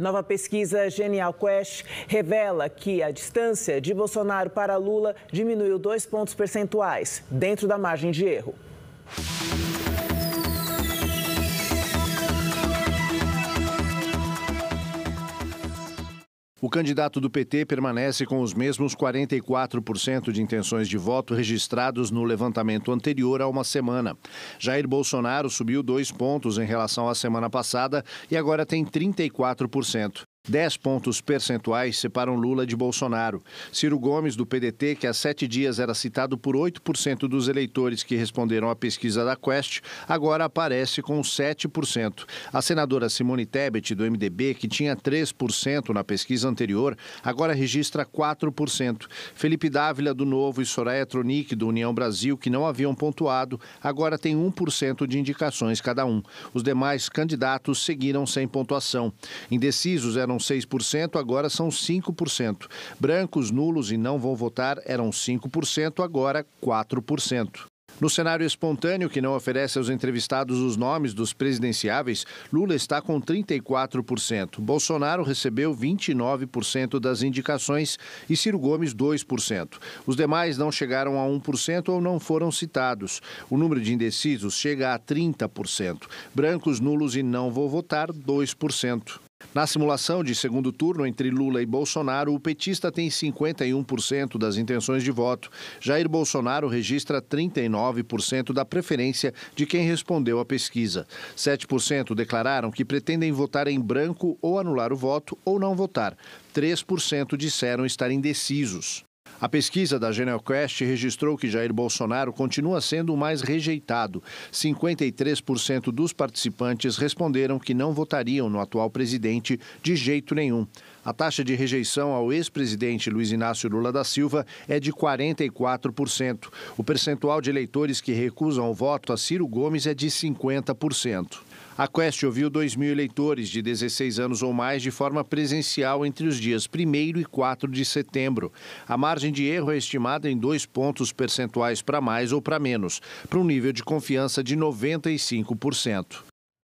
Nova pesquisa Genial Quest revela que a distância de Bolsonaro para Lula diminuiu dois pontos percentuais, dentro da margem de erro. O candidato do PT permanece com os mesmos 44% de intenções de voto registrados no levantamento anterior a uma semana. Jair Bolsonaro subiu dois pontos em relação à semana passada e agora tem 34%. Dez pontos percentuais separam Lula de Bolsonaro. Ciro Gomes, do PDT, que há sete dias era citado por 8% dos eleitores que responderam à pesquisa da Quest, agora aparece com 7%. A senadora Simone Tebet, do MDB, que tinha 3% na pesquisa anterior, agora registra 4%. Felipe Dávila, do Novo, e Soraya Tronic, do União Brasil, que não haviam pontuado, agora tem 1% de indicações cada um. Os demais candidatos seguiram sem pontuação. Indecisos eram eram 6%, agora são 5%. Brancos, nulos e não vão votar eram 5%, agora 4%. No cenário espontâneo, que não oferece aos entrevistados os nomes dos presidenciáveis, Lula está com 34%, Bolsonaro recebeu 29% das indicações e Ciro Gomes 2%. Os demais não chegaram a 1% ou não foram citados. O número de indecisos chega a 30%, brancos, nulos e não vou votar 2%. Na simulação de segundo turno entre Lula e Bolsonaro, o petista tem 51% das intenções de voto. Jair Bolsonaro registra 39% da preferência de quem respondeu à pesquisa. 7% declararam que pretendem votar em branco ou anular o voto ou não votar. 3% disseram estar indecisos. A pesquisa da Genelquest registrou que Jair Bolsonaro continua sendo o mais rejeitado. 53% dos participantes responderam que não votariam no atual presidente de jeito nenhum. A taxa de rejeição ao ex-presidente Luiz Inácio Lula da Silva é de 44%. O percentual de eleitores que recusam o voto a Ciro Gomes é de 50%. A Quest ouviu 2 mil eleitores de 16 anos ou mais de forma presencial entre os dias 1 e 4 de setembro. A margem de erro é estimada em dois pontos percentuais para mais ou para menos, para um nível de confiança de 95%.